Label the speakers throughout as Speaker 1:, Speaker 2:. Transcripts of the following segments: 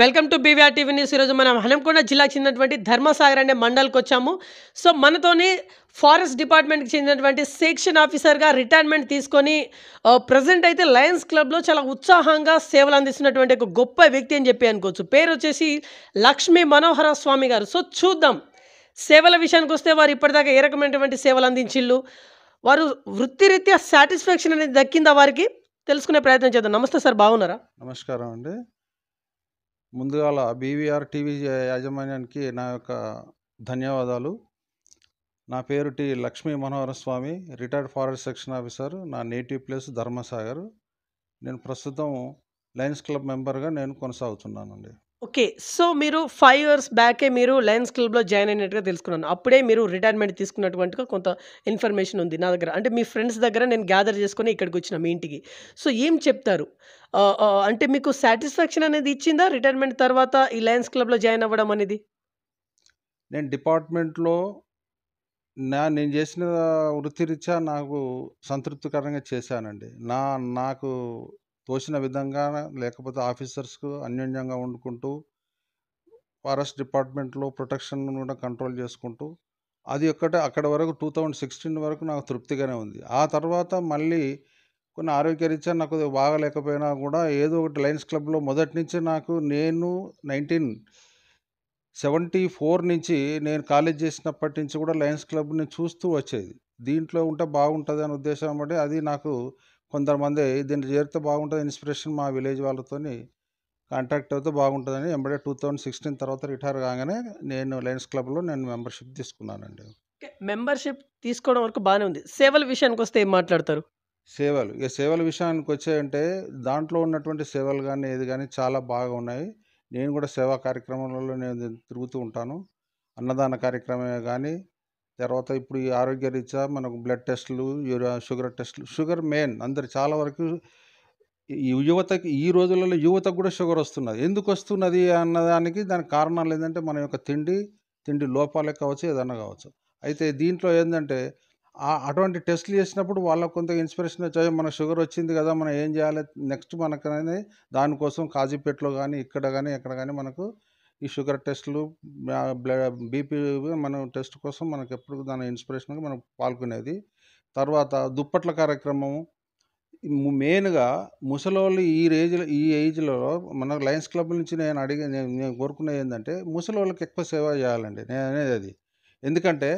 Speaker 1: welcome to BVR TV news ఈరోజు మనం హనంకొండ జిల్లాకు చెందినటువంటి ధర్మసాగర్ అనే మండల్కి వచ్చాము సో మనతోని ఫారెస్ట్ డిపార్ట్మెంట్కి చెందినటువంటి సెక్షన్ ఆఫీసర్గా రిటైర్మెంట్ తీసుకొని ప్రజెంట్ అయితే లయన్స్ క్లబ్లో చాలా ఉత్సాహంగా సేవలు అందిస్తున్నటువంటి ఒక గొప్ప వ్యక్తి అని చెప్పి అనుకోవచ్చు పేరు వచ్చేసి లక్ష్మీ మనోహర స్వామి గారు సో చూద్దాం సేవల విషయానికి వస్తే వారు ఇప్పటిదాకా ఏ రకమైనటువంటి సేవలు అందించిళ్ళు వారు వృత్తిరీత్యా సాటిస్ఫాక్షన్ అనేది దక్కిందా వారికి తెలుసుకునే ప్రయత్నం చేద్దాం నమస్తే సార్ బాగున్నారా
Speaker 2: నమస్కారం అండి ముందుగాల బీవీఆర్ టీవీ యాజమాన్యానికి నా యొక్క ధన్యవాదాలు నా పేరు T Lakshmi Manohara Swami retired forest section officer నా నేటివ్ ప్లేస్ ధర్మసాగర్ నేను ప్రస్తుతం లయన్స్ క్లబ్ మెంబర్గా నేను కొనసాగుతున్నానండి
Speaker 1: ఓకే సో మీరు ఫైవ్ ఇయర్స్ బ్యాకే మీరు లయన్స్ క్లబ్లో జాయిన్ అయినట్టుగా తెలుసుకున్నాను అప్పుడే మీరు రిటైర్మెంట్ తీసుకున్నటువంటిగా కొంత ఇన్ఫర్మేషన్ ఉంది నా దగ్గర అంటే మీ ఫ్రెండ్స్ దగ్గర నేను గ్యాదర్ చేసుకుని ఇక్కడికి వచ్చిన మీ ఇంటికి సో ఏం చెప్తారు అంటే మీకు సాటిస్ఫాక్షన్ అనేది ఇచ్చిందా రిటైర్మెంట్ తర్వాత ఈ లయన్స్ క్లబ్లో జాయిన్ అవ్వడం అనేది
Speaker 2: నేను డిపార్ట్మెంట్లో నా నేను చేసిన వృత్తిరీత్యా నాకు సంతృప్తికరంగా చేశానండి నా నాకు తోసిన విధంగా లేకపోతే ఆఫీసర్స్కు అన్యోన్యంగా వండుకుంటూ ఫారెస్ట్ డిపార్ట్మెంట్లో ప్రొటెక్షన్ కూడా కంట్రోల్ చేసుకుంటూ అది ఒక్కటే అక్కడ వరకు టూ థౌజండ్ సిక్స్టీన్ వరకు నాకు తృప్తిగానే ఉంది ఆ తర్వాత మళ్ళీ కొన్ని ఆరోగ్య రీత్యా నాకు బాగలేకపోయినా కూడా ఏదో ఒకటి లయన్స్ క్లబ్లో మొదటి నుంచి నాకు నేను నైన్టీన్ సెవెంటీ ఫోర్ నుంచి నేను కాలేజ్ చేసినప్పటి నుంచి కూడా లయన్స్ క్లబ్ని చూస్తూ వచ్చేది దీంట్లో ఉంటే బాగుంటుంది అనే ఉద్దేశం బట్టి అది నాకు కొంతమంది దీన్ని చేరితే బాగుంటుంది ఇన్స్పిరేషన్ మా విలేజ్ వాళ్ళతో కాంటాక్ట్ అయితే బాగుంటుందని ఎంబడే టూ థౌజండ్ సిక్స్టీన్ తర్వాత రిటైర్ కాగానే నేను లయన్స్ క్లబ్లో నేను మెంబర్షిప్ తీసుకున్నానండి మెంబర్షిప్ తీసుకోవడం వరకు బాగానే ఉంది సేవల విషయానికి వస్తే ఏం మాట్లాడతారు సేవలు ఇక సేవల విషయానికి వచ్చాయంటే దాంట్లో ఉన్నటువంటి సేవలు కానీ ఏది కానీ చాలా బాగా ఉన్నాయి నేను కూడా సేవా కార్యక్రమాలలో నేను తిరుగుతూ ఉంటాను అన్నదాన కార్యక్రమమే కానీ తర్వాత ఇప్పుడు ఈ ఆరోగ్య రీత్యా మనకు బ్లడ్ టెస్టులు షుగర్ టెస్టులు షుగర్ మెయిన్ అందరు చాలా వరకు యువతకి ఈ రోజులలో యువతకు కూడా షుగర్ వస్తున్నది ఎందుకు వస్తున్నది అన్నదానికి దానికి కారణాలు ఏంటంటే మన యొక్క తిండి తిండి లోపాలే కావచ్చు ఏదన్నా కావచ్చు అయితే దీంట్లో ఏంటంటే అటువంటి టెస్ట్లు చేసినప్పుడు వాళ్ళకు కొంత ఇన్స్పిరేషన్ వచ్చాయి మన షుగర్ వచ్చింది కదా మనం ఏం చేయాలి నెక్స్ట్ మనకనేది దానికోసం కాజీపేటలో కానీ ఇక్కడ కానీ ఎక్కడ కానీ మనకు ఈ షుగర్ టెస్ట్లు బ్లడ్ బీపీ మనం టెస్ట్ కోసం మనకు ఎప్పుడు దాని ఇన్స్పిరేషన్గా మనం పాల్గొనేది తర్వాత దుప్పట్ల కార్యక్రమం మెయిన్గా ముసలోళ్ళు ఈ రేజ్లో ఈ ఏజ్లో మన లయన్స్ క్లబ్ నుంచి నేను అడిగి నేను కోరుకునేది ఏంటంటే ముసలోళ్ళకి ఎక్కువ సేవ చేయాలండి నేను అనేది అది ఎందుకంటే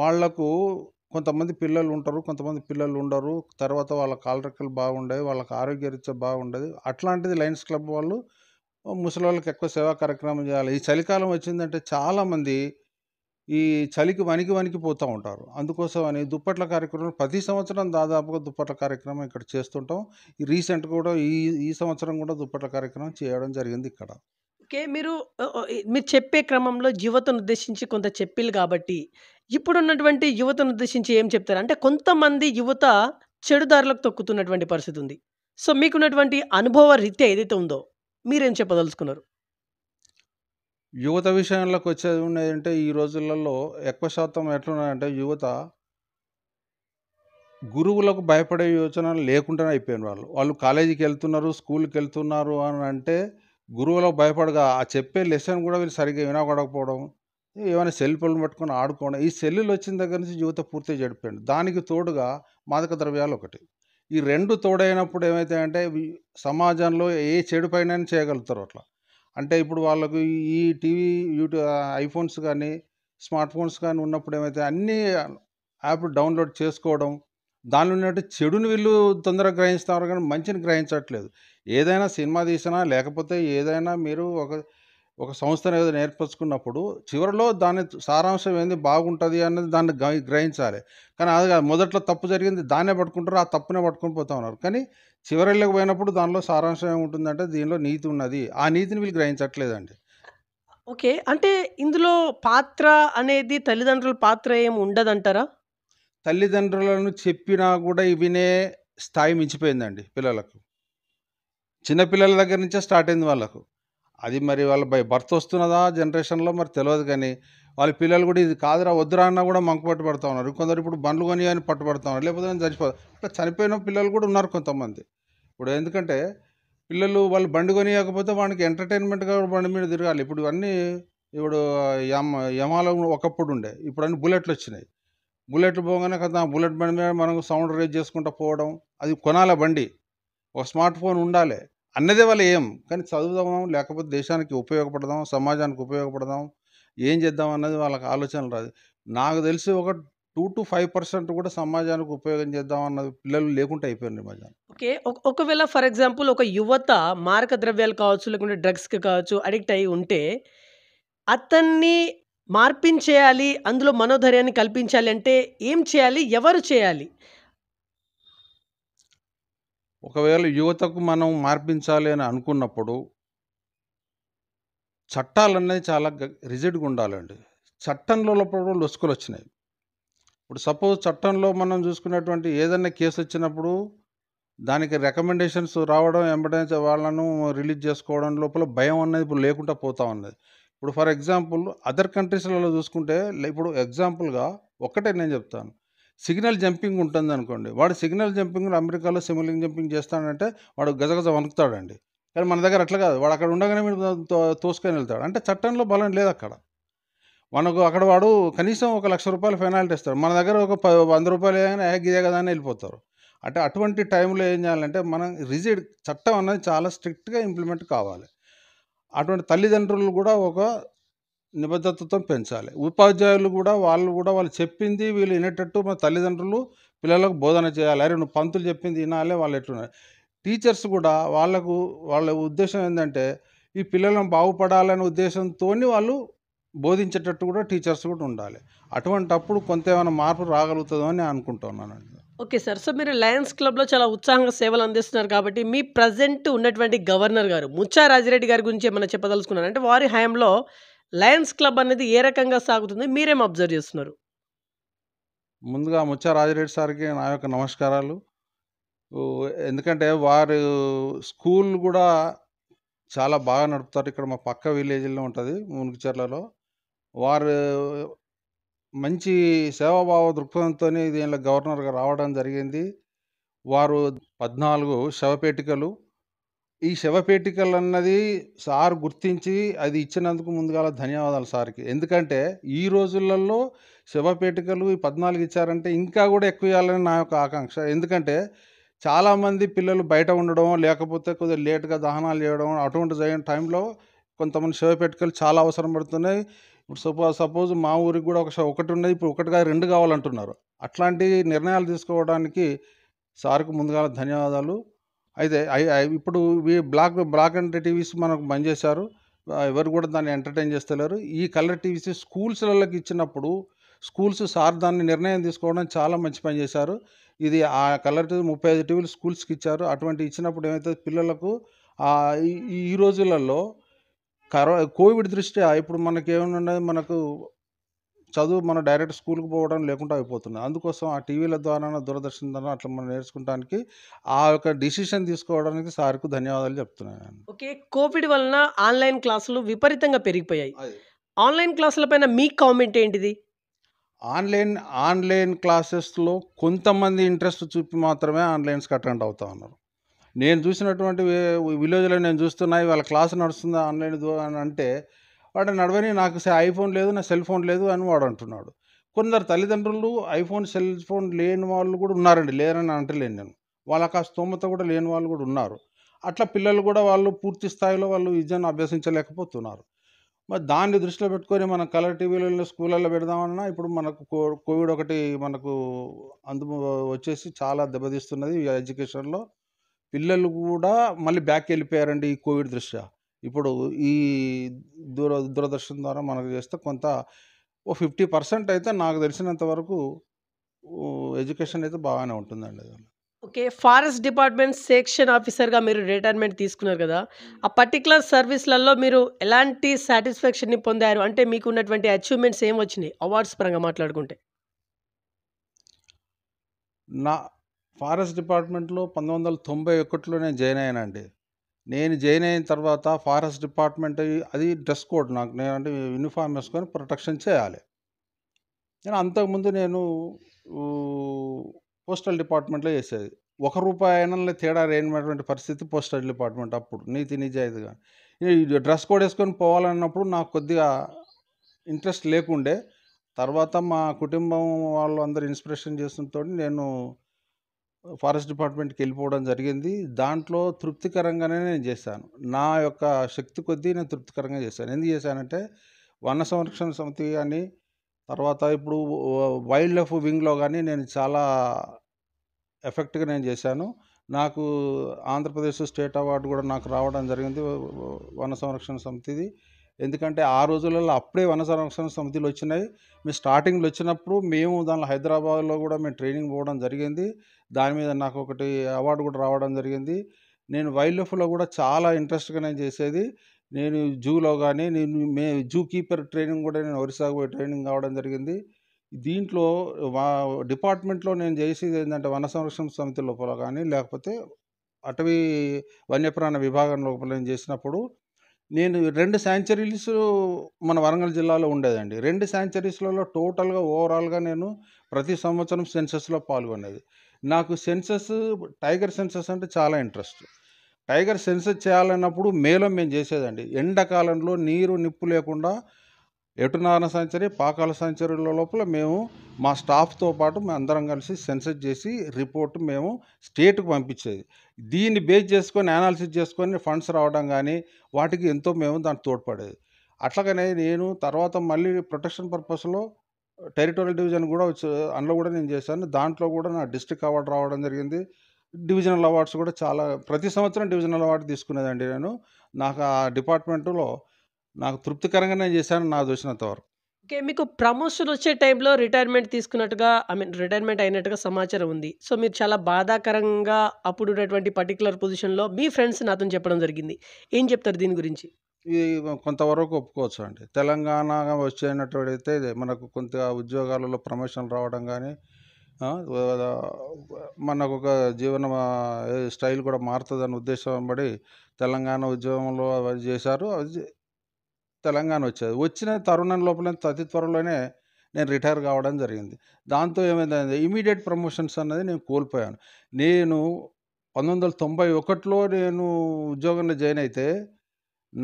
Speaker 2: వాళ్లకు కొంతమంది పిల్లలు ఉంటారు కొంతమంది పిల్లలు ఉండరు తర్వాత వాళ్ళ కాలరెక్కలు బాగుండవు వాళ్ళకి ఆరోగ్యరీత్యా బాగుండదు అట్లాంటిది లయన్స్ క్లబ్ వాళ్ళు వాళ్ళకి ఎక్కువ సేవా కార్యక్రమం చేయాలి ఈ చలికాలం వచ్చిందంటే చాలామంది ఈ చలికి వణికి వణికి పోతూ ఉంటారు అందుకోసం అని దుప్పట్ల కార్యక్రమం ప్రతి సంవత్సరం దాదాపుగా దుప్పట్ల కార్యక్రమం ఇక్కడ చేస్తుంటాం ఈ రీసెంట్ కూడా ఈ ఈ సంవత్సరం కూడా దుప్పట్ల కార్యక్రమం చేయడం జరిగింది ఇక్కడ
Speaker 1: ఓకే మీరు మీరు చెప్పే క్రమంలో యువతను ఉద్దేశించి కొంత చెప్పిల్లు కాబట్టి ఇప్పుడున్నటువంటి యువతను ఉద్దేశించి ఏం చెప్తారు అంటే కొంతమంది యువత చెడుదారులకు తొక్కుతున్నటువంటి పరిస్థితి ఉంది సో మీకున్నటువంటి అనుభవ రీత్యా ఏదైతే ఉందో మీరేం చెప్పదలుచుకున్నారు
Speaker 2: యువత విషయంలోకి వచ్చేది అంటే ఈ రోజులలో ఎక్కువ శాతం ఎట్లున్నాయంటే యువత గురువులకు భయపడే యోచన లేకుండా అయిపోయిన వాళ్ళు వాళ్ళు కాలేజీకి వెళ్తున్నారు స్కూల్కి వెళ్తున్నారు అని అంటే గురువులకు భయపడగా ఆ చెప్పే లెసన్ కూడా వీళ్ళు సరిగ్గా వినకూడకపోవడం ఏమైనా సెల్ పనులు పట్టుకొని ఆడుకోవడం ఈ సెల్లులు వచ్చిన దగ్గర నుంచి యువత పూర్తిగా చెడిపోయింది దానికి తోడుగా మాదక ద్రవ్యాలు ఒకటి ఈ రెండు తోడైనప్పుడు ఏమైతే అంటే సమాజంలో ఏ చెడు పైన చేయగలుగుతారు అట్లా అంటే ఇప్పుడు వాళ్ళకు ఈ టీవీ యూట్యూబ్ ఐఫోన్స్ కానీ స్మార్ట్ ఫోన్స్ కానీ ఉన్నప్పుడు ఏమైతే అన్ని యాప్ డౌన్లోడ్ చేసుకోవడం దానిలో ఉన్నట్టు చెడుని వీళ్ళు తొందరగా గ్రహిస్తారు కానీ మంచిని గ్రహించట్లేదు ఏదైనా సినిమా తీసినా లేకపోతే ఏదైనా మీరు ఒక ఒక సంస్థను ఏదో నేర్పించుకున్నప్పుడు చివరిలో దాని సారాంశం ఏంది బాగుంటుంది అనేది దాన్ని గ్రహించాలి కానీ అది కాదు మొదట్లో తప్పు జరిగింది దాన్నే పట్టుకుంటారు ఆ తప్పునే పట్టుకొని పోతా ఉన్నారు కానీ చివరిళ్ళకి పోయినప్పుడు దానిలో సారాంశం ఏముంటుందంటే దీనిలో నీతి ఉన్నది ఆ నీతిని వీళ్ళు గ్రహించట్లేదండి
Speaker 1: ఓకే అంటే ఇందులో పాత్ర అనేది తల్లిదండ్రుల పాత్ర ఏమి ఉండదంటారా
Speaker 2: తల్లిదండ్రులను చెప్పినా కూడా వినే స్థాయి మించిపోయిందండి పిల్లలకు చిన్నపిల్లల దగ్గర నుంచే స్టార్ట్ అయింది వాళ్ళకు అది మరి వాళ్ళ బై బర్త్ వస్తున్నదా జనరేషన్లో మరి తెలియదు కానీ వాళ్ళ పిల్లలు కూడా ఇది కాదురా వద్దురా అన్నా కూడా మంకు పట్టుబడతా ఉన్నారు కొందరు ఇప్పుడు బండ్లు కొని అని పట్టుబడతా ఉన్నారు లేకపోతే నేను ఇట్లా చనిపోయిన పిల్లలు కూడా ఉన్నారు కొంతమంది ఇప్పుడు ఎందుకంటే పిల్లలు వాళ్ళు బండి కొనియకపోతే వాళ్ళకి ఎంటర్టైన్మెంట్గా బండి మీద తిరగాలి ఇప్పుడు ఇవన్నీ ఇప్పుడు యమ యమాలో ఒకప్పుడు ఉండే ఇప్పుడు అన్ని బుల్లెట్లు వచ్చినాయి బుల్లెట్లు పోగానే కదా బుల్లెట్ బండి మీద మనం సౌండ్ రేజ్ చేసుకుంటూ పోవడం అది కొనాల బండి ఒక స్మార్ట్ ఫోన్ ఉండాలి అన్నదే వాళ్ళు ఏం కానీ చదువుదాం లేకపోతే దేశానికి ఉపయోగపడదాం సమాజానికి ఉపయోగపడదాం ఏం చేద్దాం అన్నది వాళ్ళకి ఆలోచన రాదు నాకు తెలిసి ఒక టూ టు ఫైవ్ పర్సెంట్ కూడా సమాజానికి ఉపయోగం చేద్దాం అన్న పిల్లలు లేకుండా అయిపోయింది మధ్య
Speaker 1: ఓకే ఒకవేళ ఫర్ ఎగ్జాంపుల్ ఒక యువత మారక ద్రవ్యాలు కావచ్చు లేకుంటే డ్రగ్స్కి కావచ్చు అడిక్ట్ అయి ఉంటే అతన్ని మార్పించేయాలి అందులో మనోధైర్యాన్ని కల్పించాలి అంటే ఏం చేయాలి ఎవరు చేయాలి
Speaker 2: ఒకవేళ యువతకు మనం మార్పించాలి అని అనుకున్నప్పుడు చట్టాలనేది చాలా రిజిడ్గా ఉండాలండి చట్టంలో లోపల లొసుకులు వచ్చినాయి ఇప్పుడు సపోజ్ చట్టంలో మనం చూసుకున్నటువంటి ఏదైనా కేసు వచ్చినప్పుడు దానికి రికమెండేషన్స్ రావడం ఎంబడే వాళ్ళను రిలీజ్ చేసుకోవడం లోపల భయం అనేది ఇప్పుడు లేకుండా పోతా ఉన్నది ఇప్పుడు ఫర్ ఎగ్జాంపుల్ అదర్ కంట్రీస్లలో చూసుకుంటే ఇప్పుడు ఎగ్జాంపుల్గా ఒక్కటే నేను చెప్తాను సిగ్నల్ జంపింగ్ ఉంటుంది అనుకోండి వాడు సిగ్నల్ జంపింగ్ అమెరికాలో సిమిలింగ్ జంపింగ్ చేస్తాడంటే వాడు గజగజ వణుకుతాడండి కానీ మన దగ్గర అట్లా కాదు వాడు అక్కడ ఉండగానే మీరు తోసుకొని వెళ్తాడు అంటే చట్టంలో బలం లేదు అక్కడ మనకు అక్కడ వాడు కనీసం ఒక లక్ష రూపాయలు పెనాల్టీ ఇస్తాడు మన దగ్గర ఒక వంద రూపాయలు ఏదైనా గిదే కదా అని వెళ్ళిపోతారు అంటే అటువంటి టైంలో ఏం చేయాలంటే మనం రిజిడ్ చట్టం అనేది చాలా స్ట్రిక్ట్గా ఇంప్లిమెంట్ కావాలి అటువంటి తల్లిదండ్రులు కూడా ఒక నిబద్ధతతో పెంచాలి ఉపాధ్యాయులు కూడా వాళ్ళు కూడా వాళ్ళు చెప్పింది వీళ్ళు వినేటట్టు మన తల్లిదండ్రులు పిల్లలకు బోధన చేయాలి అరే నువ్వు పంతులు చెప్పింది వినాలే వాళ్ళు ఎట్లున్నారు టీచర్స్ కూడా వాళ్ళకు వాళ్ళ ఉద్దేశం ఏంటంటే ఈ పిల్లలను బాగుపడాలనే ఉద్దేశంతో వాళ్ళు బోధించేటట్టు కూడా టీచర్స్ కూడా ఉండాలి అటువంటి అప్పుడు కొంత ఏమైనా మార్పు రాగలుగుతుందో అని అనుకుంటున్నాను
Speaker 1: ఓకే సార్ సో మీరు లయన్స్ క్లబ్లో చాలా ఉత్సాహంగా సేవలు అందిస్తున్నారు కాబట్టి మీ ప్రజెంట్ ఉన్నటువంటి గవర్నర్ గారు ముచ్చా రాజిరెడ్డి గారి గురించి ఏమైనా చెప్పదలుచుకున్నారు అంటే వారి హయాంలో లయన్స్ క్లబ్ అనేది ఏ రకంగా సాగుతుంది మీరేం అబ్జర్వ్ చేస్తున్నారు
Speaker 2: ముందుగా ముచ్చ రాజరెడ్డి సార్కి నా యొక్క నమస్కారాలు ఎందుకంటే వారు స్కూల్ కూడా చాలా బాగా నడుపుతారు ఇక్కడ మా పక్క విలేజ్లో ఉంటుంది చెర్లలో వారు మంచి సేవాభావ దృక్పథంతో దీనిలో గవర్నర్గా రావడం జరిగింది వారు పద్నాలుగు శవపేటికలు ఈ శవపేటికలు అన్నది సార్ గుర్తించి అది ఇచ్చినందుకు ముందుగా ధన్యవాదాలు సార్కి ఎందుకంటే ఈ రోజులలో శవపేటికలు ఈ పద్నాలుగు ఇచ్చారంటే ఇంకా కూడా ఎక్కువ ఇవ్వాలని నా యొక్క ఆకాంక్ష ఎందుకంటే చాలామంది పిల్లలు బయట ఉండడం లేకపోతే కొద్దిగా లేట్గా దహనాలు చేయడం అటువంటి జరిగిన టైంలో కొంతమంది శవపేటికలు చాలా అవసరం పడుతున్నాయి ఇప్పుడు సపోజ్ సపోజ్ మా ఊరికి కూడా ఒక ఒకటి ఉన్నది ఇప్పుడు ఒకటిగా రెండు కావాలంటున్నారు అట్లాంటి నిర్ణయాలు తీసుకోవడానికి సార్కు ముందుగా ధన్యవాదాలు అయితే ఇప్పుడు ఈ బ్లాక్ బ్లాక్ అండ్ టీవీస్ మనకు బంద్ చేశారు ఎవరు కూడా దాన్ని ఎంటర్టైన్ చేస్తలేరు ఈ కలర్ టీవీస్ స్కూల్స్లకి ఇచ్చినప్పుడు స్కూల్స్ సార్ దాన్ని నిర్ణయం తీసుకోవడం చాలా మంచి పని చేశారు ఇది ఆ కలర్ టీవీ ముప్పై ఐదు టీవీలు స్కూల్స్కి ఇచ్చారు అటువంటి ఇచ్చినప్పుడు ఏమైతే పిల్లలకు ఈ రోజులలో కరో కోవిడ్ దృష్ట్యా ఇప్పుడు మనకి ఏమన్నా మనకు చదువు మనం డైరెక్ట్ స్కూల్కి పోవడం లేకుండా అయిపోతుంది అందుకోసం ఆ టీవీల ద్వారా దూరదర్శన్ ద్వారా అట్లా మనం నేర్చుకోవడానికి ఆ యొక్క డిసిషన్ తీసుకోవడానికి సార్కు ధన్యవాదాలు చెప్తున్నాను ఓకే
Speaker 1: కోవిడ్ వలన ఆన్లైన్ క్లాసులు విపరీతంగా పెరిగిపోయాయి ఆన్లైన్ క్లాసుల పైన మీ కామెంట్ ఏంటిది
Speaker 2: ఆన్లైన్ ఆన్లైన్ క్లాసెస్లో కొంతమంది ఇంట్రెస్ట్ చూపి మాత్రమే ఆన్లైన్స్కి అటెండ్ అవుతా ఉన్నారు నేను చూసినటువంటి విలేజ్లో నేను చూస్తున్నాయి వాళ్ళ క్లాస్ నడుస్తుందా ఆన్లైన్ అని అంటే వాడు నడవని నాకు ఐఫోన్ లేదు నా సెల్ ఫోన్ లేదు అని వాడు అంటున్నాడు కొందరు తల్లిదండ్రులు ఐఫోన్ సెల్ ఫోన్ లేని వాళ్ళు కూడా ఉన్నారండి లేరని అంటలేను నేను వాళ్ళకి ఆ స్తోమత కూడా లేని వాళ్ళు కూడా ఉన్నారు అట్లా పిల్లలు కూడా వాళ్ళు పూర్తి స్థాయిలో వాళ్ళు విద్యను అభ్యసించలేకపోతున్నారు మరి దాన్ని దృష్టిలో పెట్టుకొని మనం కలర్ టీవీలలో స్కూళ్ళల్లో పెడదామన్నా ఇప్పుడు మనకు కోవిడ్ ఒకటి మనకు అందు వచ్చేసి చాలా దెబ్బతీస్తున్నది ఎడ్యుకేషన్లో పిల్లలు కూడా మళ్ళీ బ్యాక్ వెళ్ళిపోయారండి ఈ కోవిడ్ దృష్ట్యా ఇప్పుడు ఈ దూర దూరదర్శన్ ద్వారా మనకు చేస్తే కొంత ఓ ఫిఫ్టీ పర్సెంట్ అయితే నాకు తెలిసినంత వరకు ఎడ్యుకేషన్ అయితే బాగానే ఉంటుందండి
Speaker 1: ఓకే ఫారెస్ట్ డిపార్ట్మెంట్ సెక్షన్ ఆఫీసర్గా మీరు రిటైర్మెంట్ తీసుకున్నారు కదా ఆ పర్టికులర్ సర్వీస్లలో మీరు ఎలాంటి సాటిస్ఫాక్షన్ని పొందారు అంటే మీకు ఉన్నటువంటి అచీవ్మెంట్స్ ఏం వచ్చినాయి అవార్డ్స్ పరంగా మాట్లాడుకుంటే
Speaker 2: నా ఫారెస్ట్ డిపార్ట్మెంట్లో పంతొమ్మిది వందల తొంభై ఒకటిలో నేను జాయిన్ అయ్యానండి నేను జాయిన్ అయిన తర్వాత ఫారెస్ట్ డిపార్ట్మెంట్ అది డ్రెస్ కోడ్ నాకు నేను అంటే యూనిఫామ్ వేసుకొని ప్రొటెక్షన్ చేయాలి నేను అంతకుముందు నేను పోస్టల్ డిపార్ట్మెంట్లో చేసేది ఒక రూపాయి అయినా తేడా లేనటువంటి పరిస్థితి పోస్టల్ డిపార్ట్మెంట్ అప్పుడు నీతి నిజాయితీగా డ్రెస్ కోడ్ వేసుకొని పోవాలన్నప్పుడు నాకు కొద్దిగా ఇంట్రెస్ట్ లేకుండే తర్వాత మా కుటుంబం వాళ్ళు అందరు ఇన్స్పిరేషన్ చేసినతో నేను ఫారెస్ట్ డిపార్ట్మెంట్కి వెళ్ళిపోవడం జరిగింది దాంట్లో తృప్తికరంగానే నేను చేశాను నా యొక్క శక్తి కొద్దీ నేను తృప్తికరంగా చేశాను ఎందుకు చేశానంటే వన సంరక్షణ సమితి కానీ తర్వాత ఇప్పుడు వైల్డ్ లైఫ్ వింగ్లో కానీ నేను చాలా ఎఫెక్ట్గా నేను చేశాను నాకు ఆంధ్రప్రదేశ్ స్టేట్ అవార్డు కూడా నాకు రావడం జరిగింది వన సంరక్షణ సమితిది ఎందుకంటే ఆ రోజులలో అప్పుడే వన సంరక్షణ సమితిలు వచ్చినాయి మీ స్టార్టింగ్లో వచ్చినప్పుడు మేము దానిలో హైదరాబాద్లో కూడా మేము ట్రైనింగ్ పోవడం జరిగింది దాని మీద నాకు ఒకటి అవార్డు కూడా రావడం జరిగింది నేను వైల్డ్ లైఫ్లో కూడా చాలా ఇంట్రెస్ట్గా నేను చేసేది నేను జూలో కానీ నేను మే జూ కీపర్ ట్రైనింగ్ కూడా నేను ఒరిస్సాకు పోయి ట్రైనింగ్ కావడం జరిగింది దీంట్లో డిపార్ట్మెంట్లో నేను చేసేది ఏంటంటే వన సంరక్షణ సమితి లోపల కానీ లేకపోతే అటవీ వన్యప్రాణ విభాగం లోపల నేను చేసినప్పుడు నేను రెండు శాంచురీస్ మన వరంగల్ జిల్లాలో ఉండేదండి రెండు శాంచురీస్లలో టోటల్గా ఓవరాల్గా నేను ప్రతి సంవత్సరం సెన్సస్లో పాల్గొనేది నాకు సెన్సస్ టైగర్ సెన్సస్ అంటే చాలా ఇంట్రెస్ట్ టైగర్ సెన్సస్ చేయాలన్నప్పుడు మేలో మేము చేసేదండి ఎండాకాలంలో నీరు నిప్పు లేకుండా ఎటునారన సంచరి పాకాల సంచరిల లోపల మేము మా స్టాఫ్తో పాటు మేము అందరం కలిసి సెన్సెస్ చేసి రిపోర్ట్ మేము స్టేట్కి పంపించేది దీన్ని బేస్ చేసుకొని అనాలిసిస్ చేసుకొని ఫండ్స్ రావడం కానీ వాటికి ఎంతో మేము దానికి తోడ్పడేది అట్లాగనే నేను తర్వాత మళ్ళీ ప్రొటెక్షన్ పర్పస్లో టెరిటోరియల్ డివిజన్ కూడా అందులో కూడా నేను చేశాను దాంట్లో కూడా నా డిస్ట్రిక్ట్ అవార్డు రావడం జరిగింది డివిజనల్ అవార్డ్స్ కూడా చాలా ప్రతి సంవత్సరం డివిజనల్ అవార్డు తీసుకునేదండి నేను నాకు ఆ డిపార్ట్మెంటులో నాకు తృప్తికరంగా నేను చేశాను నాకు చూసినంత వరకు
Speaker 1: ఓకే మీకు ప్రమోషన్ వచ్చే టైంలో రిటైర్మెంట్ తీసుకున్నట్టుగా ఐ మీన్ రిటైర్మెంట్ అయినట్టుగా సమాచారం ఉంది సో మీరు చాలా బాధాకరంగా అప్పుడు ఉన్నటువంటి పర్టికులర్ పొజిషన్లో మీ ఫ్రెండ్స్ నాతో చెప్పడం జరిగింది
Speaker 2: ఏం చెప్తారు దీని గురించి ఇది కొంతవరకు ఒప్పుకోవచ్చు అండి తెలంగాణ ఇదే మనకు కొంత ఉద్యోగాలలో ప్రమోషన్ రావడం కానీ మనకు ఒక జీవన స్టైల్ కూడా మారుతుందనే ఉద్దేశం బడి తెలంగాణ ఉద్యమంలో చేశారు తెలంగాణ వచ్చేది వచ్చిన తరుణం లోపల అతి త్వరలోనే నేను రిటైర్ కావడం జరిగింది దాంతో ఏమైందంటే ఇమీడియట్ ప్రమోషన్స్ అన్నది నేను కోల్పోయాను నేను పంతొమ్మిది వందల తొంభై ఒకటిలో నేను ఉద్యోగంలో జాయిన్ అయితే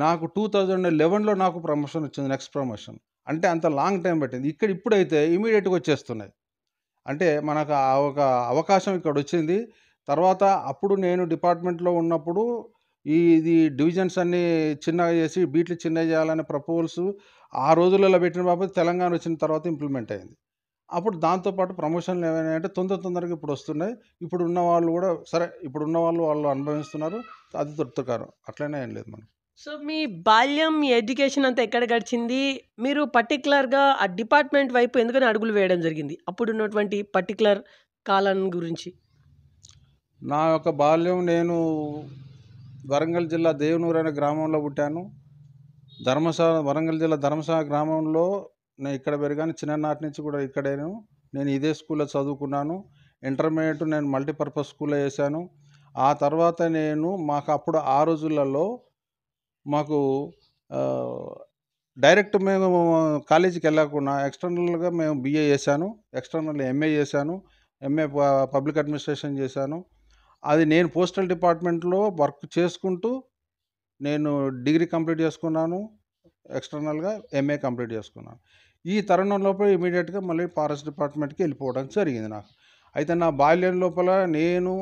Speaker 2: నాకు టూ థౌజండ్ లెవెన్లో నాకు ప్రమోషన్ వచ్చింది నెక్స్ట్ ప్రమోషన్ అంటే అంత లాంగ్ టైం పట్టింది ఇక్కడ ఇప్పుడైతే ఇమీడియట్గా వచ్చేస్తున్నాయి అంటే మనకు ఒక అవకాశం ఇక్కడ వచ్చింది తర్వాత అప్పుడు నేను డిపార్ట్మెంట్లో ఉన్నప్పుడు ఈ ఇది డివిజన్స్ అన్నీ చిన్నగా చేసి బీట్లు చిన్నగా చేయాలనే ప్రపోజల్స్ ఆ రోజులలో పెట్టిన బాబు తెలంగాణ వచ్చిన తర్వాత ఇంప్లిమెంట్ అయింది అప్పుడు దాంతోపాటు ప్రమోషన్లు ఏమైనా అంటే తొందర తొందరగా ఇప్పుడు వస్తున్నాయి ఇప్పుడు ఉన్న వాళ్ళు కూడా సరే ఇప్పుడు ఉన్న వాళ్ళు వాళ్ళు అనుభవిస్తున్నారు అది దొరుకుతారు అట్లనే ఏం లేదు మనం
Speaker 1: సో మీ బాల్యం ఎడ్యుకేషన్ అంతా ఎక్కడ గడిచింది మీరు పర్టికులర్గా ఆ డిపార్ట్మెంట్ వైపు ఎందుకని అడుగులు వేయడం జరిగింది అప్పుడు ఉన్నటువంటి పర్టికులర్ కాలం గురించి
Speaker 2: నా యొక్క బాల్యం నేను వరంగల్ జిల్లా దేవునూరు అనే గ్రామంలో పుట్టాను ధర్మశాల వరంగల్ జిల్లా ధర్మశాల గ్రామంలో నేను ఇక్కడ పెరిగాను చిన్ననాటి నుంచి కూడా ఇక్కడేను నేను ఇదే స్కూల్లో చదువుకున్నాను ఇంటర్మీడియట్ నేను మల్టీపర్పస్ స్కూల్లో వేశాను ఆ తర్వాత నేను మాకు అప్పుడు ఆ రోజులలో మాకు డైరెక్ట్ మేము కాలేజీకి వెళ్ళకుండా ఎక్స్టర్నల్గా మేము బీఏ చేశాను ఎక్స్టర్నల్ ఎంఏ చేశాను ఎంఏ పబ్లిక్ అడ్మినిస్ట్రేషన్ చేశాను అది నేను పోస్టల్ డిపార్ట్మెంట్లో వర్క్ చేసుకుంటూ నేను డిగ్రీ కంప్లీట్ చేసుకున్నాను ఎక్స్టర్నల్గా ఎంఏ కంప్లీట్ చేసుకున్నాను ఈ తరుణం లోపల ఇమీడియట్గా మళ్ళీ ఫారెస్ట్ డిపార్ట్మెంట్కి వెళ్ళిపోవడం జరిగింది నాకు అయితే నా బాల్యం లోపల నేను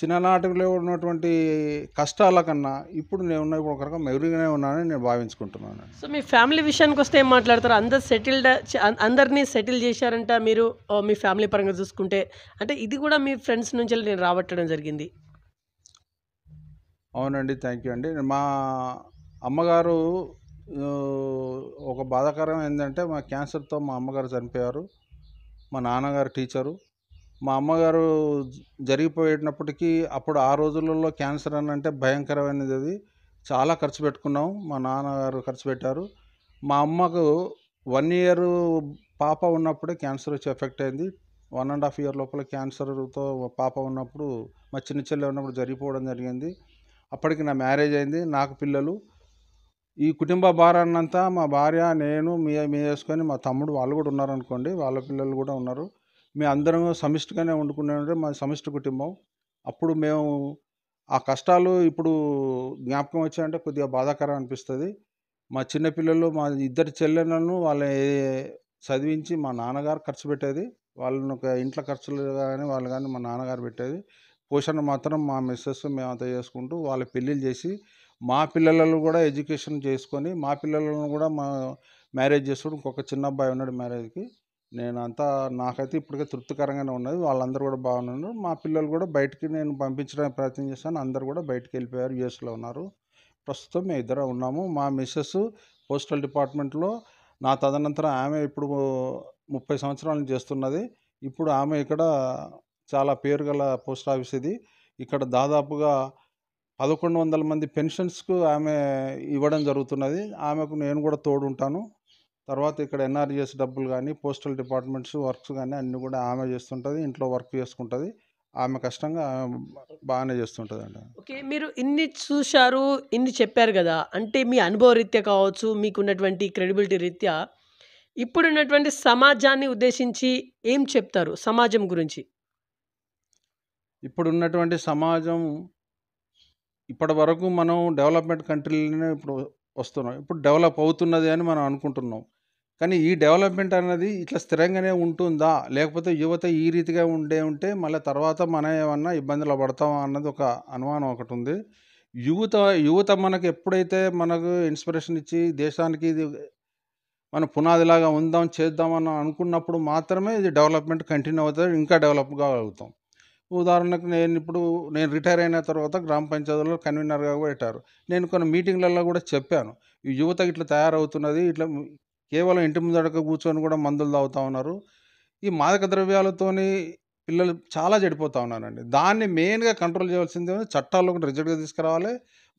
Speaker 2: చిన్ననాటిలో ఉన్నటువంటి కష్టాల కన్నా ఇప్పుడు నేను ఒక రకంగా మెరుగునే ఉన్నానని నేను భావించుకుంటున్నాను
Speaker 1: సో మీ ఫ్యామిలీ విషయానికి వస్తే ఏం మాట్లాడతారు అందరు సెటిల్డ్ అందరినీ సెటిల్ చేశారంట మీరు మీ ఫ్యామిలీ పరంగా చూసుకుంటే అంటే ఇది కూడా మీ ఫ్రెండ్స్ నుంచి నేను రాబట్టడం జరిగింది
Speaker 2: అవునండి థ్యాంక్ యూ అండి మా అమ్మగారు ఒక బాధాకరం ఏంటంటే మా క్యాన్సర్తో మా అమ్మగారు చనిపోయారు మా నాన్నగారు టీచరు మా అమ్మగారు జరిగిపోయినప్పటికీ అప్పుడు ఆ రోజులలో క్యాన్సర్ అని అంటే భయంకరమైనది అది చాలా ఖర్చు పెట్టుకున్నాం మా నాన్నగారు ఖర్చు పెట్టారు మా అమ్మకు వన్ ఇయర్ పాప ఉన్నప్పుడే క్యాన్సర్ వచ్చి ఎఫెక్ట్ అయింది వన్ అండ్ హాఫ్ ఇయర్ లోపల క్యాన్సర్తో పాప ఉన్నప్పుడు మా చిన్న చెల్లె ఉన్నప్పుడు జరిగిపోవడం జరిగింది అప్పటికి నా మ్యారేజ్ అయింది నాకు పిల్లలు ఈ కుటుంబ భారాన్నంతా మా భార్య నేను మీ మీ వేసుకొని మా తమ్ముడు వాళ్ళు కూడా ఉన్నారనుకోండి వాళ్ళ పిల్లలు కూడా ఉన్నారు మేము అందరం సమిష్టిగానే వండుకున్నామంటే మా సమిష్టి కుటుంబం అప్పుడు మేము ఆ కష్టాలు ఇప్పుడు జ్ఞాపకం వచ్చాయంటే కొద్దిగా బాధాకరం అనిపిస్తుంది మా చిన్నపిల్లలు మా ఇద్దరు చెల్లెలను వాళ్ళ చదివించి మా నాన్నగారు ఖర్చు పెట్టేది వాళ్ళని ఒక ఇంట్లో ఖర్చులు కానీ వాళ్ళు కానీ మా నాన్నగారు పెట్టేది పోషణ మాత్రం మా మిస్సెస్ మేము అంత చేసుకుంటూ వాళ్ళ పెళ్ళిళ్ళు చేసి మా పిల్లలను కూడా ఎడ్యుకేషన్ చేసుకొని మా పిల్లలను కూడా మా మ్యారేజ్ చేసుకుని ఇంకొక చిన్న అబ్బాయి ఉన్నాడు మ్యారేజ్కి నేనంతా నాకైతే ఇప్పటికే తృప్తికరంగానే ఉన్నది వాళ్ళందరూ కూడా బాగున్నారు మా పిల్లలు కూడా బయటికి నేను పంపించడానికి ప్రయత్నం చేశాను అందరు కూడా బయటికి వెళ్ళిపోయారు యూఎస్లో ఉన్నారు ప్రస్తుతం మేము ఇద్దరు ఉన్నాము మా మిస్సెస్ పోస్టల్ డిపార్ట్మెంట్లో నా తదనంతరం ఆమె ఇప్పుడు ముప్పై సంవత్సరాలు చేస్తున్నది ఇప్పుడు ఆమె ఇక్కడ చాలా పేరు గల పోస్ట్ ఆఫీస్ ఇది ఇక్కడ దాదాపుగా పదకొండు వందల మంది పెన్షన్స్కు ఆమె ఇవ్వడం జరుగుతున్నది ఆమెకు నేను కూడా తోడుంటాను తర్వాత ఇక్కడ ఎన్ఆర్జిఎస్ డబ్బులు కానీ పోస్టల్ డిపార్ట్మెంట్స్ వర్క్స్ కానీ అన్నీ కూడా ఆమె చేస్తుంటుంది ఇంట్లో వర్క్ చేసుకుంటుంది ఆమె కష్టంగా బాగానే చేస్తుంటుంది అండి
Speaker 1: ఓకే మీరు ఇన్ని చూశారు ఇన్ని చెప్పారు కదా అంటే మీ అనుభవ రీత్యా కావచ్చు మీకున్నటువంటి క్రెడిబిలిటీ రీత్యా ఇప్పుడున్నటువంటి సమాజాన్ని ఉద్దేశించి ఏం చెప్తారు సమాజం గురించి
Speaker 2: ఇప్పుడున్నటువంటి సమాజం ఇప్పటి వరకు మనం డెవలప్మెంట్ కంట్రీలనే ఇప్పుడు వస్తున్నాం ఇప్పుడు డెవలప్ అవుతున్నది అని మనం అనుకుంటున్నాం కానీ ఈ డెవలప్మెంట్ అనేది ఇట్లా స్థిరంగానే ఉంటుందా లేకపోతే యువత ఈ రీతిగా ఉండే ఉంటే మళ్ళీ తర్వాత మనం ఏమన్నా ఇబ్బందులు పడతామా అన్నది ఒక అనుమానం ఒకటి ఉంది యువత యువత మనకు ఎప్పుడైతే మనకు ఇన్స్పిరేషన్ ఇచ్చి దేశానికి ఇది మన పునాదిలాగా ఉందాం చేద్దామని అనుకున్నప్పుడు మాత్రమే ఇది డెవలప్మెంట్ కంటిన్యూ అవుతుంది ఇంకా డెవలప్గా అవుతాం ఉదాహరణకు నేను ఇప్పుడు నేను రిటైర్ అయిన తర్వాత గ్రామ పంచాయతీలో కన్వీనర్గా కూడా పెట్టారు నేను కొన్ని మీటింగ్లలో కూడా చెప్పాను ఈ యువత ఇట్లా తయారవుతున్నది ఇట్లా కేవలం ఇంటి ముందడక కూర్చొని కూడా మందులు తాగుతూ ఉన్నారు ఈ మాదక ద్రవ్యాలతోని పిల్లలు చాలా చెడిపోతూ ఉన్నారండి దాన్ని మెయిన్గా కంట్రోల్ చేయాల్సింది చట్టాల్లో కూడా రిజల్ట్గా తీసుకురావాలి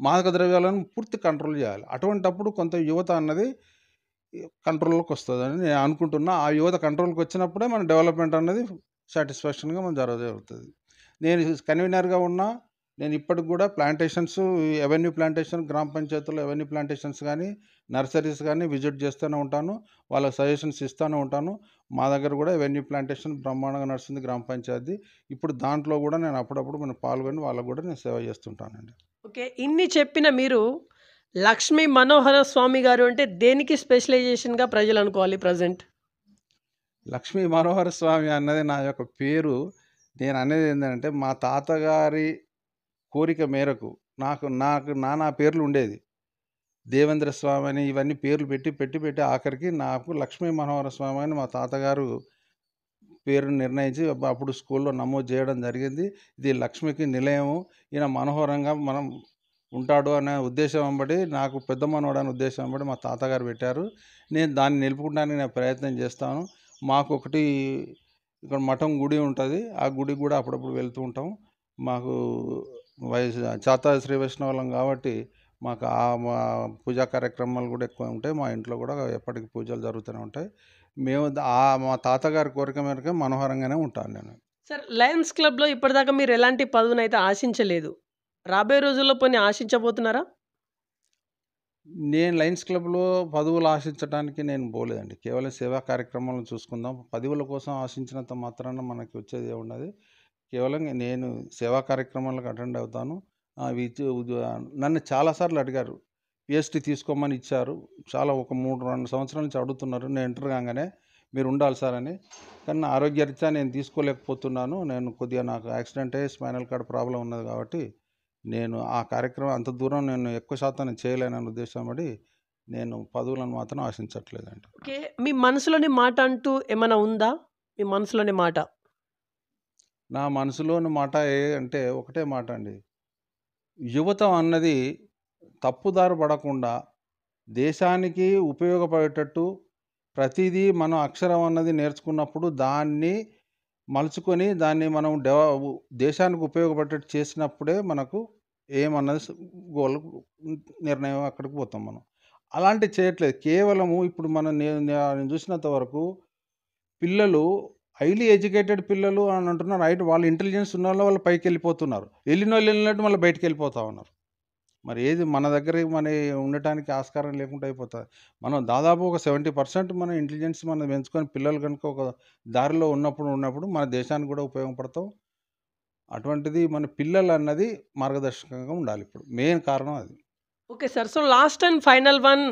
Speaker 2: మాదక ద్రవ్యాలను పూర్తి కంట్రోల్ చేయాలి అటువంటప్పుడు కొంత యువత అన్నది కంట్రోల్లోకి వస్తుందని నేను అనుకుంటున్నా ఆ యువత కంట్రోల్కి వచ్చినప్పుడే మన డెవలప్మెంట్ అన్నది సాటిస్ఫాక్షన్గా మనం జరగ జరుగుతుంది నేను కన్వీనర్గా ఉన్నా నేను ఇప్పటికి కూడా ప్లాంటేషన్స్ ఎవెన్యూ ప్లాంటేషన్ గ్రామ పంచాయతీలో ఎవెన్యూ ప్లాంటేషన్స్ కానీ నర్సరీస్ కానీ విజిట్ చేస్తూనే ఉంటాను వాళ్ళకి సజెషన్స్ ఇస్తూనే ఉంటాను మా దగ్గర కూడా ఎవెన్యూ ప్లాంటేషన్ బ్రహ్మాండంగా నడుస్తుంది గ్రామ పంచాయతీ ఇప్పుడు దాంట్లో కూడా నేను అప్పుడప్పుడు మనం పాల్గొని వాళ్ళకు కూడా నేను సేవ చేస్తుంటానండి
Speaker 1: ఓకే ఇన్ని చెప్పిన మీరు లక్ష్మీ మనోహర స్వామి గారు అంటే దేనికి స్పెషలైజేషన్గా ప్రజలు అనుకోవాలి ప్రజెంట్
Speaker 2: లక్ష్మీ మనోహర స్వామి అన్నది నా యొక్క పేరు నేను అనేది ఏంటంటే మా తాతగారి కోరిక మేరకు నాకు నాకు నానా పేర్లు ఉండేది దేవేంద్ర స్వామి అని ఇవన్నీ పేర్లు పెట్టి పెట్టి పెట్టి ఆఖరికి నాకు లక్ష్మీ మనోహర స్వామి అని మా తాతగారు పేరును నిర్ణయించి అప్పుడు స్కూల్లో నమోదు చేయడం జరిగింది ఇది లక్ష్మికి నిలయము ఈయన మనోహరంగా మనం ఉంటాడు అనే ఉద్దేశం బట్టి నాకు పెద్ద మనవాడు అనే ఉద్దేశం బట్టి మా తాతగారు పెట్టారు నేను దాన్ని నిలుపుకోవడానికి నేను ప్రయత్నం చేస్తాను మాకు ఒకటి ఇక్కడ మఠం గుడి ఉంటుంది ఆ గుడికి కూడా అప్పుడప్పుడు వెళ్తూ ఉంటాం మాకు వయసు చాతా శ్రీ వైష్ణవలం కాబట్టి మాకు ఆ మా పూజా కార్యక్రమాలు కూడా ఎక్కువ ఉంటాయి మా ఇంట్లో కూడా ఎప్పటికీ పూజలు జరుగుతూనే ఉంటాయి మేము ఆ మా తాతగారి కోరిక మేరకే మనోహరంగానే ఉంటాను నేను
Speaker 1: సార్ లయన్స్ క్లబ్లో ఇప్పటిదాకా మీరు ఎలాంటి పదవిని అయితే ఆశించలేదు రాబోయే రోజుల్లో పోనీ ఆశించబోతున్నారా
Speaker 2: నేను లయన్స్ క్లబ్లో పదవులు ఆశించడానికి నేను పోలేదండి కేవలం సేవా కార్యక్రమాలను చూసుకుందాం పదవుల కోసం ఆశించినంత మాత్రాన మనకి వచ్చేది ఏమున్నది కేవలం నేను సేవా కార్యక్రమాలకు అటెండ్ అవుతాను నన్ను చాలాసార్లు అడిగారు పిఎస్టీ తీసుకోమని ఇచ్చారు చాలా ఒక మూడు రెండు సంవత్సరాల నుంచి అడుగుతున్నారు నేను ఎంటర్ కాగానే మీరు ఉండాలి సార్ అని కానీ ఆరోగ్యరీత్యా నేను తీసుకోలేకపోతున్నాను నేను కొద్దిగా నాకు యాక్సిడెంట్ అయ్యి స్పైనల్ కార్డ్ ప్రాబ్లం ఉన్నది కాబట్టి నేను ఆ కార్యక్రమం అంత దూరం నేను ఎక్కువ శాతం నేను చేయలేనని ఉద్దేశం పడి నేను పదవులను మాత్రం ఆశించట్లేదండి
Speaker 1: ఓకే మీ మనసులోని మాట అంటూ ఏమైనా ఉందా మీ మనసులోని మాట
Speaker 2: నా మనసులోని మాట ఏ అంటే ఒకటే మాట అండి యువత అన్నది తప్పుదారు పడకుండా దేశానికి ఉపయోగపడేటట్టు ప్రతిదీ మనం అక్షరం అన్నది నేర్చుకున్నప్పుడు దాన్ని మలుచుకొని దాన్ని మనం డెవ దేశానికి ఉపయోగపడేట్టు చేసినప్పుడే మనకు ఏమన్నది గోల్ నిర్ణయం అక్కడికి పోతాం మనం అలాంటి చేయట్లేదు కేవలము ఇప్పుడు మనం నేను చూసినంత వరకు పిల్లలు హైలీ ఎడ్యుకేటెడ్ పిల్లలు అని అంటున్నారు హైట్ వాళ్ళు ఇంటెలిజెన్స్ ఉన్న వాళ్ళు పైకి వెళ్ళిపోతున్నారు వెళ్ళిన వాళ్ళు వెళ్ళినట్టు మళ్ళీ బయటకు వెళ్ళిపోతూ ఉన్నారు మరి ఏది మన దగ్గర మన ఉండటానికి ఆస్కారం లేకుండా అయిపోతుంది మనం దాదాపు ఒక సెవెంటీ పర్సెంట్ మన ఇంటెలిజెన్స్ మనం పెంచుకొని పిల్లలు కనుక ఒక దారిలో ఉన్నప్పుడు ఉన్నప్పుడు మన దేశానికి కూడా ఉపయోగపడతాం అటువంటిది మన పిల్లలు అన్నది మార్గదర్శకంగా ఉండాలి ఇప్పుడు మెయిన్ కారణం అది
Speaker 1: okay sir so last and final one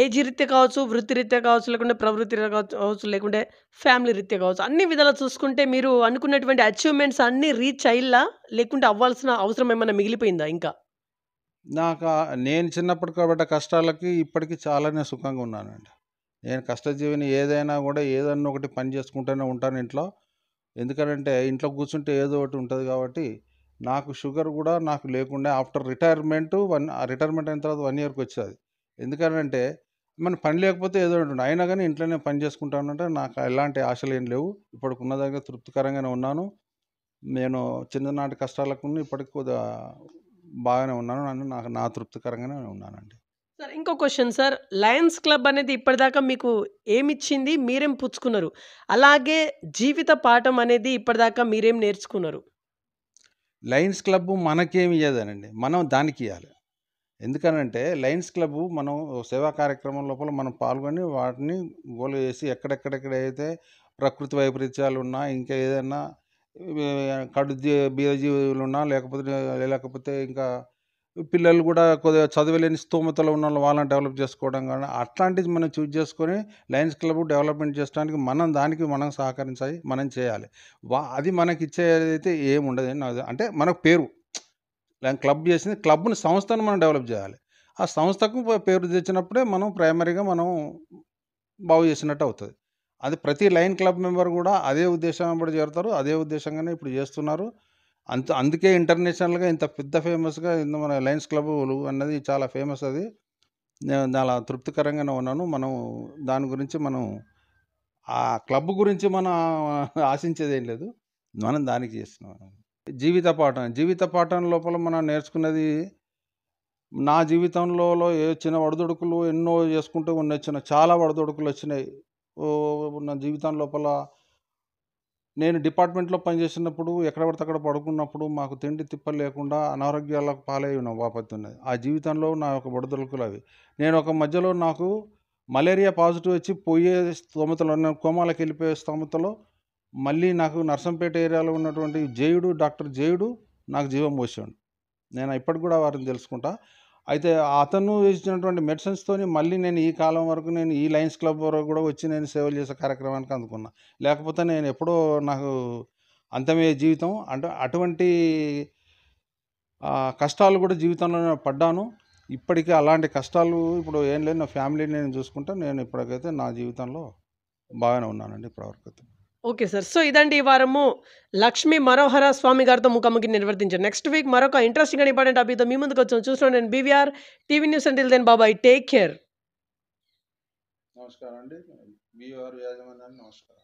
Speaker 1: age రీత్యా కావచ్చు వృత్తి రీత్యా కావచ్చు లేకుంటే ప్రవృత్తి కావచ్చు లేకుంటే ఫ్యామిలీ రీత్యా కావచ్చు అన్ని విధాలు చూసుకుంటే మీరు అనుకున్నటువంటి అచీవ్మెంట్స్ అన్నీ రీచ్ అయ్యిలా లేకుంటే అవ్వాల్సిన అవసరం ఏమైనా మిగిలిపోయిందా ఇంకా
Speaker 2: నాకు నేను చిన్నప్పటి పడ్డ కష్టాలకి ఇప్పటికీ చాలానే సుఖంగా ఉన్నానండి నేను కష్టజీవిని ఏదైనా కూడా ఏదన్నా ఒకటి పని చేసుకుంటూనే ఉంటాను ఇంట్లో ఎందుకంటే ఇంట్లో కూర్చుంటే ఏదో ఒకటి ఉంటుంది కాబట్టి నాకు షుగర్ కూడా నాకు లేకుండా ఆఫ్టర్ రిటైర్మెంట్ వన్ రిటైర్మెంట్ అయిన తర్వాత వన్ ఇయర్కి వచ్చేది ఎందుకంటే మన పని లేకపోతే ఏదో ఉంటుంది అయినా కానీ ఇంట్లోనే పని చేసుకుంటానంటే నాకు ఎలాంటి ఆశలు ఏం లేవు ఇప్పుడు ఉన్న దగ్గర తృప్తికరంగానే ఉన్నాను నేను చిన్ననాటి కష్టాలకు ఇప్పటికి బాగానే ఉన్నాను నన్ను నాకు నా తృప్తికరంగానే ఉన్నానండి
Speaker 1: సార్ ఇంకో క్వశ్చన్ సార్ లయన్స్ క్లబ్ అనేది ఇప్పటిదాకా మీకు ఏమిచ్చింది మీరేం పుచ్చుకున్నారు అలాగే జీవిత పాఠం అనేది ఇప్పటిదాకా మీరేం నేర్చుకున్నారు
Speaker 2: లయన్స్ క్లబ్ మనకేమి ఇవ్వదనండి మనం దానికి ఇవ్వాలి ఎందుకనంటే లయన్స్ క్లబ్ మనం సేవా కార్యక్రమం లోపల మనం పాల్గొని వాటిని గోలు చేసి ఎక్కడెక్కడెక్కడైతే ప్రకృతి వైపరీత్యాలు ఉన్నా ఇంకా ఏదైనా కడు బీద జీవులు ఉన్నా లేకపోతే లేకపోతే ఇంకా పిల్లలు కూడా కొద్దిగా చదువులేని స్తోమతలు ఉన్న వాళ్ళని డెవలప్ చేసుకోవడం కానీ అట్లాంటిది మనం చూజ్ చేసుకొని లయన్స్ క్లబ్ డెవలప్మెంట్ చేసడానికి మనం దానికి మనం సహకరించాలి మనం చేయాలి వా అది మనకి ఇచ్చేదైతే ఏమి ఉండదు అంటే మనకు పేరు క్లబ్ చేసింది క్లబ్ని సంస్థను మనం డెవలప్ చేయాలి ఆ సంస్థకు పేరు తెచ్చినప్పుడే మనం ప్రైమరీగా మనం బాగు చేసినట్టు అవుతుంది అది ప్రతి లైన్ క్లబ్ మెంబర్ కూడా అదే ఉద్దేశం వెంబడి చేరుతారు అదే ఉద్దేశంగానే ఇప్పుడు చేస్తున్నారు అంత అందుకే ఇంటర్నేషనల్గా ఇంత పెద్ద ఫేమస్గా ఇంత మన లయన్స్ క్లబ్ అన్నది చాలా ఫేమస్ అది నేను చాలా తృప్తికరంగానే ఉన్నాను మనం దాని గురించి మనం ఆ క్లబ్ గురించి మనం ఆశించేది ఏం లేదు మనం దానికి చేస్తున్నాం జీవిత పాఠం జీవిత పాఠం లోపల మనం నేర్చుకున్నది నా జీవితంలో ఏ చిన్న వడదొడుకులు ఎన్నో చేసుకుంటూ ఉన్న చిన్న చాలా వడదొడుకులు వచ్చినాయి నా జీవితం లోపల నేను డిపార్ట్మెంట్లో పనిచేసినప్పుడు ఎక్కడ పడితే అక్కడ పడుకున్నప్పుడు మాకు తిండి తిప్పలు లేకుండా అనారోగ్యాలకు పాలై ఉన్న ఉన్నది ఆ జీవితంలో నా యొక్క బుడదొలుకులు అవి నేను ఒక మధ్యలో నాకు మలేరియా పాజిటివ్ వచ్చి పోయే స్తోమతలో నేను కోమాలకు వెళ్ళిపోయే స్తోమతలో మళ్ళీ నాకు నర్సంపేట ఏరియాలో ఉన్నటువంటి జేయుడు డాక్టర్ జేయుడు నాకు జీవం పోసాడు నేను ఇప్పటికి కూడా వారిని తెలుసుకుంటా అయితే అతను వేసినటువంటి మెడిసిన్స్తోని మళ్ళీ నేను ఈ కాలం వరకు నేను ఈ లయన్స్ క్లబ్ వరకు కూడా వచ్చి నేను సేవలు చేసే కార్యక్రమానికి అందుకున్నా లేకపోతే నేను ఎప్పుడో నాకు అంతమయ్యే జీవితం అంటే అటువంటి కష్టాలు కూడా జీవితంలో పడ్డాను ఇప్పటికీ అలాంటి కష్టాలు ఇప్పుడు ఏం లేదు నా ఫ్యామిలీని నేను చూసుకుంటే నేను ఇప్పటికైతే నా జీవితంలో బాగానే ఉన్నానండి ఇప్పటివరకు
Speaker 1: ఓకే సార్ సో ఇదండి ఈ వారము లక్ష్మీ మనోహర స్వామి గారితో ముఖాముఖి నిర్వర్తించారు నెక్స్ట్ వీక్ మరొక ఇంట్రెస్టింగ్ అండ్ ఇంపార్టెంట్ టాపిక్తో మీ ముందుకు వచ్చాము చూస్తున్నాను నేను బీవీఆర్ టీవీ న్యూస్ అంటే దెన్ బాబాయ్ టేక్ కేర్
Speaker 2: నమస్కారం అండి నమస్కారం